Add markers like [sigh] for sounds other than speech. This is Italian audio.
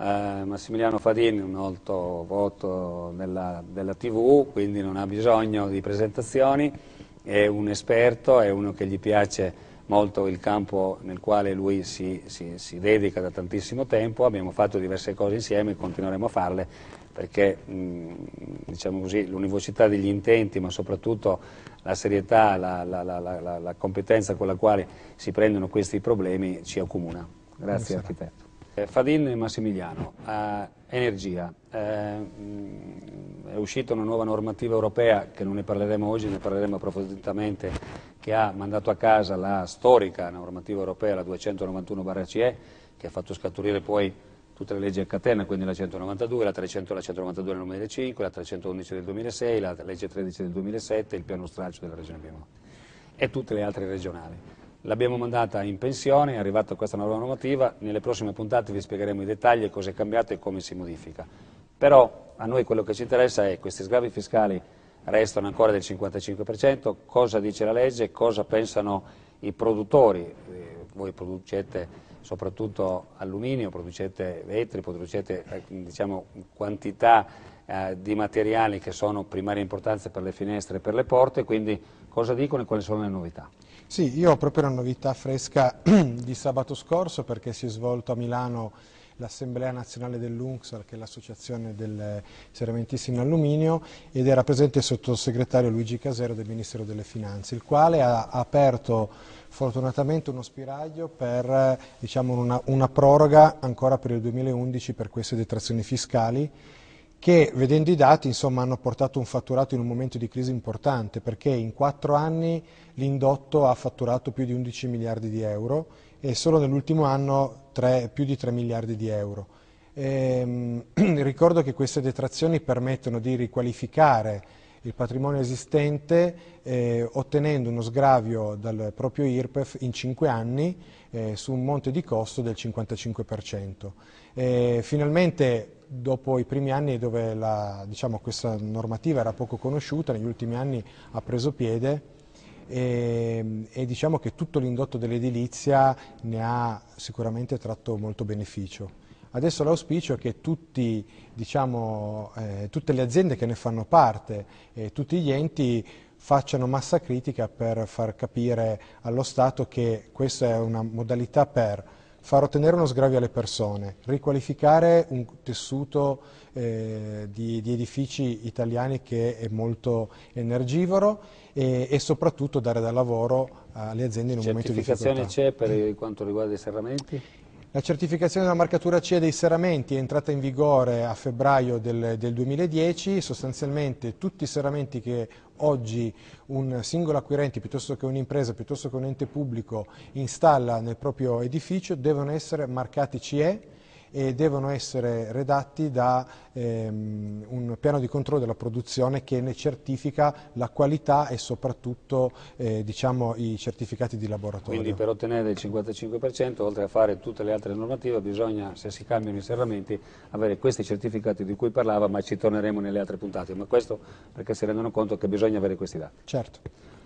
Eh, Massimiliano Fadini, un alto voto della, della TV, quindi non ha bisogno di presentazioni, è un esperto, è uno che gli piace molto il campo nel quale lui si, si, si, dedica da tantissimo tempo, abbiamo fatto diverse cose insieme e continueremo a farle perché diciamo l'univocità degli intenti ma soprattutto la serietà, la, la, la, la, competenza con la quale si prendono questi problemi ci accomuna. Grazie Buonasera. architetto. Eh, Fadin Massimiliano, eh, energia. Eh, mm, è uscita una nuova normativa europea, che non ne parleremo oggi, ne parleremo approfonditamente, che ha mandato a casa la storica normativa europea, la 291-CE, che ha fatto scaturire poi tutte le leggi a catena, quindi la 192, la 300, la 192 del 2005, la 311 del 2006, la legge 13 del 2007, il piano stralcio della Regione Piemonte e tutte le altre regionali. L'abbiamo mandata in pensione, è arrivata questa nuova normativa, nelle prossime puntate vi spiegheremo i dettagli cosa è cambiato e come si modifica. Però a noi quello che ci interessa è che questi sgravi fiscali restano ancora del 55%, cosa dice la legge, cosa pensano i produttori, eh, voi producete soprattutto alluminio, producete vetri, producete eh, diciamo, quantità eh, di materiali che sono primaria importanza per le finestre e per le porte, quindi cosa dicono e quali sono le novità? Sì, io ho proprio una novità fresca [clears throat] di sabato scorso perché si è svolto a Milano l'Assemblea Nazionale dell'UNCSAR, che è l'associazione del Serramentisti in Alluminio, ed era presente il sottosegretario Luigi Casero del Ministero delle Finanze, il quale ha aperto fortunatamente uno spiraglio per diciamo, una, una proroga ancora per il 2011 per queste detrazioni fiscali che vedendo i dati insomma, hanno portato un fatturato in un momento di crisi importante perché in quattro anni l'indotto ha fatturato più di 11 miliardi di euro e solo nell'ultimo anno 3, più di 3 miliardi di euro. E, ehm, [clears throat] ricordo che queste detrazioni permettono di riqualificare il patrimonio esistente eh, ottenendo uno sgravio dal proprio IRPEF in 5 anni eh, su un monte di costo del 55%. Eh, finalmente dopo i primi anni dove la, diciamo, questa normativa era poco conosciuta, negli ultimi anni ha preso piede e, ehm, e diciamo che tutto l'indotto dell'edilizia ne ha sicuramente tratto molto beneficio. Adesso l'auspicio è che tutti, diciamo, eh, tutte le aziende che ne fanno parte e tutti gli enti facciano massa critica per far capire allo Stato che questa è una modalità per far ottenere uno sgravio alle persone, riqualificare un tessuto eh, di, di, edifici italiani che è molto energivoro e, e soprattutto dare da lavoro alle aziende in un momento di difficoltà. Certificazione c'è per quanto riguarda i serramenti? La certificazione della marcatura CE dei serramenti è entrata in vigore a febbraio del, del 2010, sostanzialmente tutti i serramenti che oggi un singolo acquirente piuttosto che un'impresa, piuttosto che un ente pubblico installa nel proprio edificio devono essere marcati CE e devono essere redatti da ehm, un piano di controllo della produzione che ne certifica la qualità e soprattutto eh, diciamo, i certificati di laboratorio. Quindi per ottenere il 55% oltre a fare tutte le altre normative bisogna, se si cambiano i serramenti, avere questi certificati di cui parlava ma ci torneremo nelle altre puntate, ma questo perché si rendono conto che bisogna avere questi dati. Certo.